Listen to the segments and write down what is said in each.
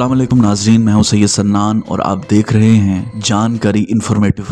असलम नाजरीन मैं हूं सैयद सन्नान और आप देख रहे हैं जानकारी इन्फॉर्मेटिव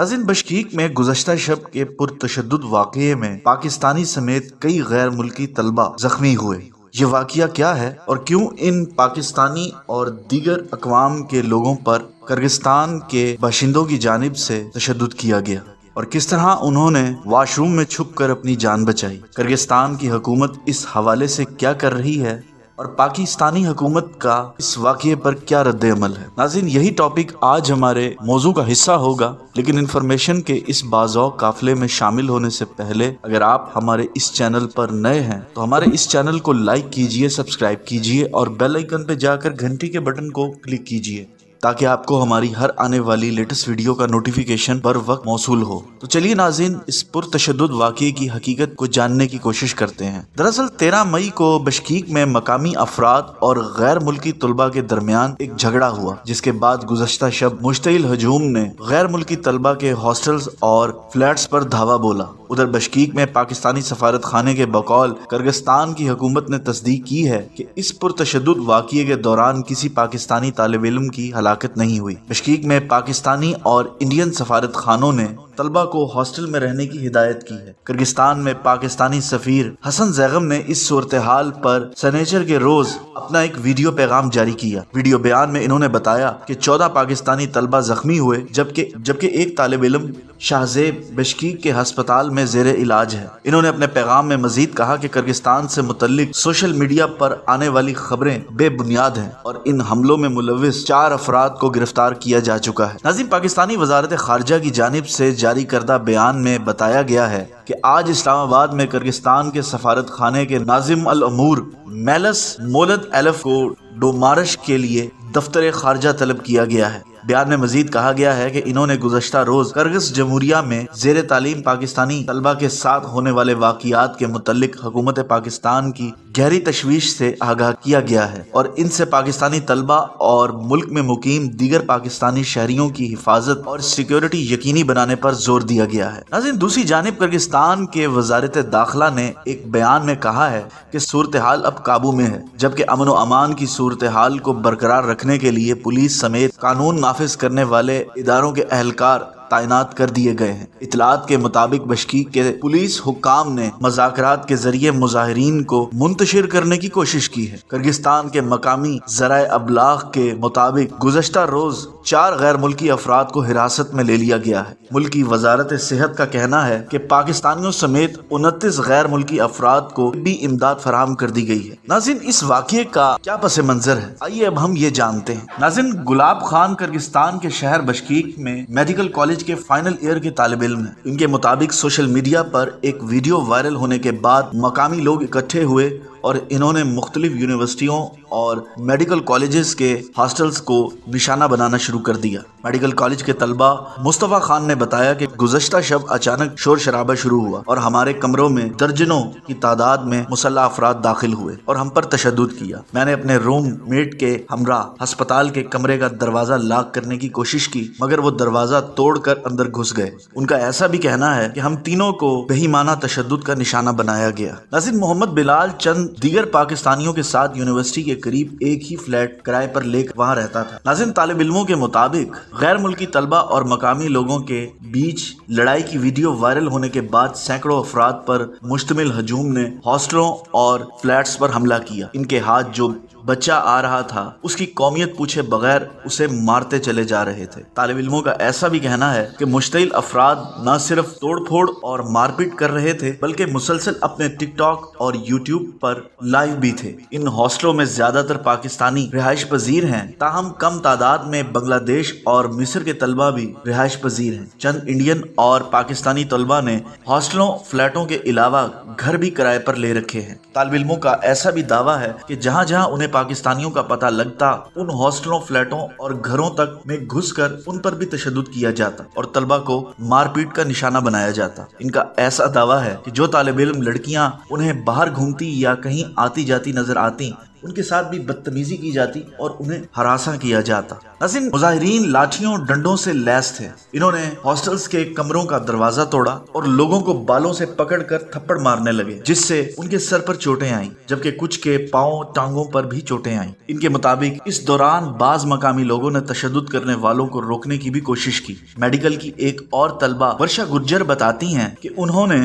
नाजिन बशकीक में गुजशत शब के पुरतशद वाक़े में पाकिस्तानी समेत कई गैर मुल्की तलबा जख्मी हुए ये वाकया क्या है और क्यों इन पाकिस्तानी और दीगर अकवाम के लोगों पर कर्गिस्तान के बाशिंदों की जानब से तशद किया गया और किस तरह उन्होंने वाशरूम में छुप कर अपनी जान बचाई कर्गिस्तान की हुकूमत इस हवाले से क्या कर रही है और पाकिस्तानी हुकूमत का इस वाक़े पर क्या रद्द अमल है नाजिन यही टॉपिक आज हमारे मौजू का हिस्सा होगा लेकिन इन्फॉर्मेशन के इस बाजौ काफिले में शामिल होने से पहले अगर आप हमारे इस चैनल पर नए हैं तो हमारे इस चैनल को लाइक कीजिए सब्सक्राइब कीजिए और बेल आइकन पर जाकर घंटी के बटन को क्लिक कीजिए ताकि आपको हमारी हर आने वाली लेटेस्ट वीडियो का नोटिफिकेशन बर वक्त मौसू हो तो चलिए नाजिन इस पुरतद वाक़े की हकीकत को जानने की कोशिश करते हैं दरअसल तेरह मई को बशकीक में मकामी अफराद और गैर मुल्की तलबा के दरमियान एक झगड़ा हुआ जिसके बाद गुजशत शब मुश्तिल हजूम ने गैर मुल्की तलबा के हॉस्टल्स और फ्लैट्स पर धावा बोला उधर बशकीक में पाकिस्तानी सफारत खाने के बकौल कर्गिस्तान की हुकूमत ने तस्दीक की है कि इस पुरतद वाक़े के दौरान किसी पाकिस्तानी तालब इलम की हलाक हलाकत नहीं हुई बिश्क में पाकिस्तानी और इंडियन सफारत खानों ने तलबा को हॉस्टल में रहने की हिदायत की है किर्गिस्तान में पाकिस्तानी सफीर हसन जैगम ने इस सूरत हाल पर सनेचर के रोज अपना एक वीडियो पैगाम जारी किया वीडियो बयान में इन्होंने बताया कि चौदह पाकिस्तानी तलबा जख्मी हुए जबकि जबकि एक तालब इलम शाहजेब बशकी के हस्पताल में जेर इलाज है इन्होंने अपने पैगाम में मजीद कहा कि किर्गिस्तान से मुतलिक सोशल मीडिया पर आने वाली खबरें बेबुनियाद हैं और इन हमलों में मुलविस चार अफराद को गिरफ्तार किया जा चुका है नजीम पाकिस्तानी वजारत खारजा की जानब ऐसी जारी करदा बयान में बताया गया है कि आज इस्लामाबाद में किर्गिस्तान के सफारत खाने के नाजिम अल अमूर मेलस मोलद एलफ को डोमारश के लिए दफ्तर खारजा तलब किया गया है बयान में मजीद कहा गया है कि इन्होंने गुजशत रोज करगस जमहूरिया में जेर तालीम पाकिस्तानी तलबा के साथ होने वाले वाकियात के मुतलिक हुकूमत पाकिस्तान की गहरी तशवीश से आगाह किया गया है और इनसे पाकिस्तानी तलबा और मुल्क में मुकीम दीगर पाकिस्तानी शहरियों की हिफाजत और सिक्योरिटी यकीनी बनाने पर जोर दिया गया है नाजिन दूसरी जानब किर्गिस्तान के वजारत दाखिला ने एक बयान में कहा है की सूरत हाल अब काबू में है जबकि अमन व अमान की सूरत हाल को बरकरार रखने के लिए पुलिस समेत कानून नाफिज करने वाले इदारों के अहलकार तैनात कर दिए गए हैं इतलात के मुताबिक बशकीक के पुलिस हुकाम ने मजाक के जरिए मुजाहरीन को मुंतशिर करने की कोशिश की है किर्गिस्तान के मकामी जरा अबलाग के मुताबिक गुजशत रोज चार गैर मुल्की अफराद को हिरासत में ले लिया गया है मुल्की वजारत सेहत का कहना है की पाकिस्तानियों समेत उनतीस गैर मुल्की अफराद को भी इमदाद फराम कर दी गई है नाजिन इस वाक्य का क्या पस मंजर है आइए अब हम ये जानते हैं नाजिन गुलाब खान किर्गिस्तान के शहर बशकीक में मेडिकल कॉलेज के फाइनल ईयर के तालब इम हैं इनके मुताबिक सोशल मीडिया पर एक वीडियो वायरल होने के बाद मकामी लोग इकट्ठे हुए और इन्होंने मुख्तलिफ यूनिवर्सिटियों और मेडिकल कॉलेजेस के हॉस्टल्स को निशाना बनाना शुरू कर दिया मेडिकल कॉलेज के तलबा मुस्तफ़ा खान ने बताया कि गुजशत शब अचानक शोर शराबा शुरू हुआ और हमारे कमरों में दर्जनों की तादाद में मुसल्ला अफराद दाखिल हुए और हम पर तशद किया मैंने अपने रूम मेट के हमरा अस्पताल के कमरे का दरवाजा लाक करने की कोशिश की मगर वो दरवाजा कर अंदर घुस गए उनका ऐसा भी कहना है की हम तीनों को बेहिमाना तशद का निशाना बनाया गया नाजिर मोहम्मद बिलाल चंद दीगर पाकिस्तानियों के साथ यूनिवर्सिटी के करीब एक ही फ्लैट किराए पर लेकर वहाँ रहता था नाजिम तालब इलमों के मुताबिक गैर मुल्की तलबा और मकामी लोगों के बीच लड़ाई की वीडियो वायरल होने के बाद सैकड़ों अफराद पर मुश्तमिल हजूम ने हॉस्टलों और फ्लैट्स पर हमला किया इनके हाथ जो बच्चा आ रहा था उसकी कौमियत पूछे बगैर उसे मारते चले जा रहे थे तालब इलमों का ऐसा भी कहना है कि मुश्तिल अफराद न सिर्फ तोड़ फोड़ और मारपीट कर रहे थे बल्कि मुसलसल अपने टिकटॉक और यूट्यूब पर लाइव भी थे इन हॉस्टलों में ज्यादातर पाकिस्तानी रिहायश पजीर हैं ताहम कम तादाद में बांग्लादेश और मिस्र के तलबा भी रिहायश पजीर हैं चंद इंडियन और पाकिस्तानी तलबा ने हॉस्टलों फ्लैटों के अलावा घर भी किराए पर ले रखे हैं तालब इलमों का ऐसा भी दावा है कि जहाँ जहाँ उन्हें पाकिस्तानियों का पता लगता उन हॉस्टलों फ्लैटों और घरों तक में घुसकर उन पर भी तशद किया जाता और तलबा को मारपीट का निशाना बनाया जाता इनका ऐसा दावा है कि जो तालब इलम लड़कियाँ उन्हें बाहर घूमती या कहीं आती जाती नजर आती उनके साथ भी बदतमीजी की जाती और उन्हें हरासा किया जाता हसीन मुजाहरीन लाठियों डंडों से लैस थे इन्होंने हॉस्टल्स के कमरों का दरवाजा तोड़ा और लोगों को बालों से पकड़कर थप्पड़ मारने लगे जिससे उनके सर पर चोटें आईं जबकि कुछ के पाओ टांगों पर भी चोटें आईं इनके मुताबिक इस दौरान बाज मकामी लोगों ने तशद करने वालों को रोकने की भी कोशिश की मेडिकल की एक और तलबा वर्षा गुर्जर बताती है की उन्होंने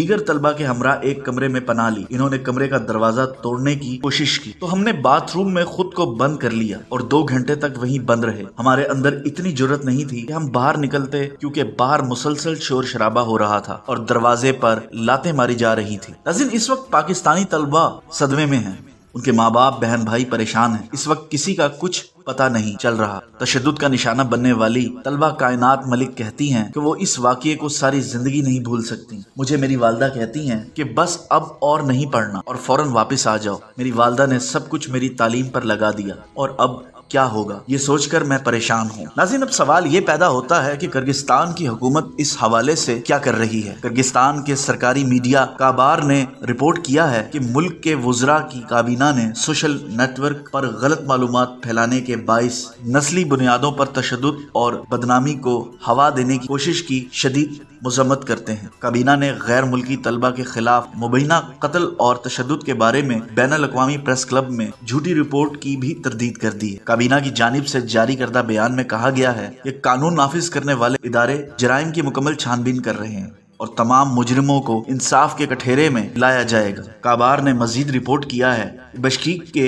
दीगर तलबा के हमरा एक कमरे में पना ली इन्होंने कमरे का दरवाजा तोड़ने की कोशिश की तो हमने बाथरूम में खुद को बंद कर लिया और दो घंटे तक वहीं बंद रहे हमारे अंदर इतनी जरूरत नहीं थी कि हम बाहर निकलते क्योंकि बाहर मुसलसल शोर शराबा हो रहा था और दरवाजे पर लाते मारी जा रही थी इस वक्त पाकिस्तानी तलबा सदमे में है उनके माँ बाप बहन भाई परेशान हैं इस वक्त किसी का कुछ पता नहीं चल रहा तशद का निशाना बनने वाली तलबा कायनात मलिक कहती हैं कि वो इस वाक़े को सारी जिंदगी नहीं भूल सकती मुझे मेरी वालदा कहती हैं कि बस अब और नहीं पढ़ना और फौरन वापस आ जाओ मेरी वालदा ने सब कुछ मेरी तालीम पर लगा दिया और अब क्या होगा ये सोचकर मैं परेशान हूँ नाजिन अब सवाल ये पैदा होता है कि किर्गिस्तान की हुकूमत इस हवाले से क्या कर रही है किर्गिस्तान के सरकारी मीडिया काबार ने रिपोर्ट किया है कि मुल्क के वजरा की काबीना ने सोशल नेटवर्क पर गलत मालूम फैलाने के बायस नस्ली बुनियादों पर तशद और बदनामी को हवा देने की कोशिश की शदीद मजम्मत करते हैं काबीना ने गैर मुल्की तलबा के खिलाफ मुबैना कत्ल और तशद के बारे में बैन अवी प्रेस क्लब में झूठी रिपोर्ट की भी तरदीद कर दी है काबीना की जानब से जारी करदा बयान में कहा गया है कि कानून नाफिज करने वाले इदारे जराइम की मुकम्मल छानबीन कर रहे हैं और तमाम मुजरमों को इंसाफ के कठेरे में लाया जाएगा काबार ने मजीद रिपोर्ट किया है बशकीक के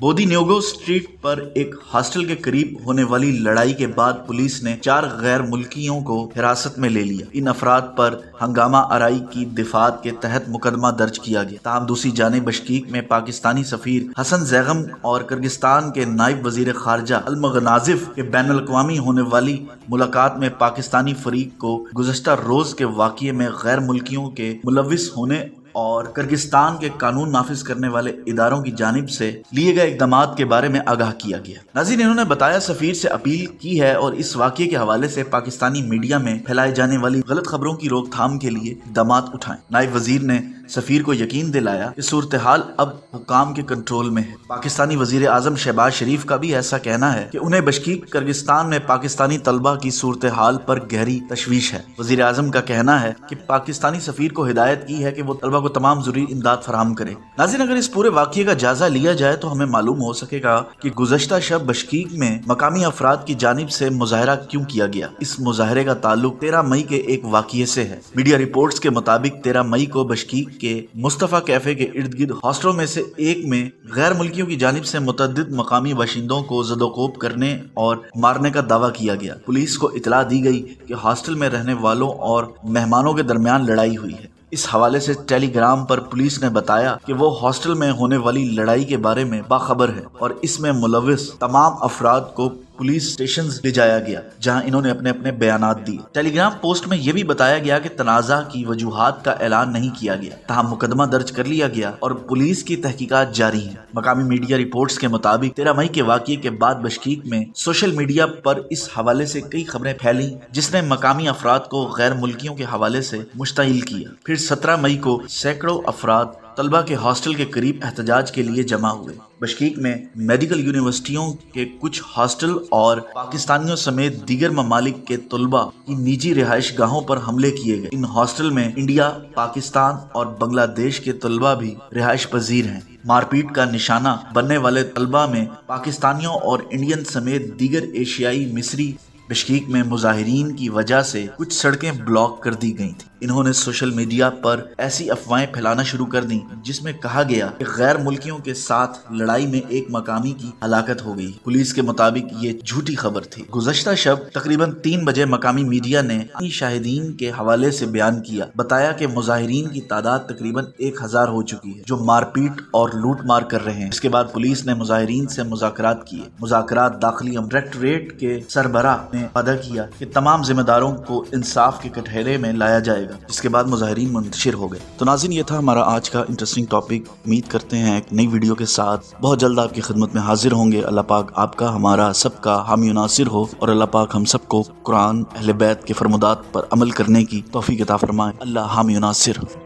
बोदीन्योगो स्ट्रीट पर एक हॉस्टल के करीब होने वाली लड़ाई के बाद पुलिस ने चार गैर मुल्कियों को हिरासत में ले लिया इन अफराद पर हंगामा आरई की दिफात के तहत मुकदमा दर्ज किया गया तमाम दूसरी जाने बशकीक में पाकिस्तानी सफीर हसन जैगम और किर्गिस्तान के नायब वजीर खारजा अलमगनाजिफ के बैन अवी होने वाली मुलाकात में पाकिस्तानी फरीक को गुजशत रोज के वाक़े में गैर मुल्कियों के मुलविस होने और किर्गिस्तान के कानून नाफिज करने वाले इदारों की जानब से लिए गए इकदाम के बारे में आगाह किया गया नाजिन इन्होंने बताया सफीर से अपील की है और इस वाक्य के हवाले से पाकिस्तानी मीडिया में फैलाए जाने वाली गलत खबरों की रोकथाम के लिए इकदाम उठाए नायब वजीर ने सफीर को यकीन दिलाया कि सूरत हाल अब हुकाम के कंट्रोल में है पाकिस्तानी वजीर आजम शहबाज शरीफ का भी ऐसा कहना है कि उन्हें बशकीक किर्गिस्तान में पाकिस्तानी तलबा की सूरत हाल पर गहरी तशवीश है वजीर आजम का कहना है कि पाकिस्तानी सफीर को हिदायत की है कि वो तलबा को तमाम जरूरी इमदाद फराम करे नाजिन अगर इस पूरे वाक्य का जायजा लिया जाए तो हमें मालूम हो सकेगा की गुजशत शब बशकीक में मकामी अफराद की जानब से मुजाहरा क्यूँ किया गया इस मुजाहरे का ताल्लुक तेरह मई के एक वाक्य से है मीडिया रिपोर्ट के मुताबिक तेरह मई को बशकीक के मुस्तफ़ा कैफे के इर्द गिर्द हॉस्टलों में से एक में गैर मुल्कियों की जानब से मुतद मकामी बाशिंदों को जदोकोब करने और मारने का दावा किया गया पुलिस को इतला दी गई कि हॉस्टल में रहने वालों और मेहमानों के दरमियान लड़ाई हुई है इस हवाले से टेलीग्राम पर पुलिस ने बताया कि वो हॉस्टल में होने वाली लड़ाई के बारे में बाखबर है और इसमें मुलविस तमाम अफराद को पुलिस स्टेशन ले जाया गया जहाँ इन्होंने अपने अपने बयान दिए टेलीग्राम पोस्ट में यह भी बताया गया की तनाजा की वजूहत का ऐलान नहीं किया गया तहाँ मुकदमा दर्ज कर लिया गया और पुलिस की तहकीकत जारी है मकामी मीडिया रिपोर्ट के मुताबिक तेरह मई के वाक्य के बाद बशकीक में सोशल मीडिया पर इस हवाले ऐसी कई खबरें फैली जिसने मकामी अफराद को गैर मुल्कियों के हवाले ऐसी मुश्तिल किया फिर सत्रह मई को सैकड़ों अफराद तलबा के हॉस्टल के करीब एहतजाज के लिए जमा हुए बश्कीक में मेडिकल यूनिवर्सिटियों के कुछ हॉस्टल और पाकिस्तानियों समेत दीगर ममालिक के तलबा की निजी रिहाइश गाहों पर हमले किए गए इन हॉस्टल में इंडिया पाकिस्तान और बांग्लादेश के तलबा भी रिहाइश पजीर हैं मारपीट का निशाना बनने वाले तलबा में पाकिस्तानियों और इंडियन समेत दीगर एशियाई मिस्री बशकीक में मुजाहरीन की वजह से कुछ सड़कें ब्लॉक कर दी गई थी इन्होंने सोशल मीडिया पर ऐसी अफवाहें फैलाना शुरू कर दी जिसमें कहा गया कि गैर मुल्कियों के साथ लड़ाई में एक मकामी की हलाकत हो गई पुलिस के मुताबिक ये झूठी खबर थी गुजश्ता शब तकरीबन तीन बजे मकामी मीडिया ने अपनी शाहिदीन के हवाले से बयान किया बताया कि मुजाहरीन की तादाद तकरीबन एक हजार हो चुकी है जो मारपीट और लूट मार कर रहे हैं इसके बाद पुलिस ने मुजाहरीन से मुजाकर किए मुजाकर दाखिली डायरेक्टोरेट के सरबराह ने वादा किया कि तमाम जिम्मेदारों को इंसाफ के कटहरे में लाया जाएगा गया जिसके बाद मुजाहरीन मुंतशिर हो गए तो नाजिन ये था हमारा आज का इंटरेस्टिंग टॉपिक उम्मीद करते हैं एक नई वीडियो के साथ बहुत जल्द आपकी खिदमत में हाजिर होंगे अल्लाह पाक आपका हमारा सबका हम युनासिर हो और अल्लाह पाक हम सबको कुरान अहल बैत के फरमुदात पर अमल करने की तोफ़ी किताब फरमाए अल्लाह हामी युनासिर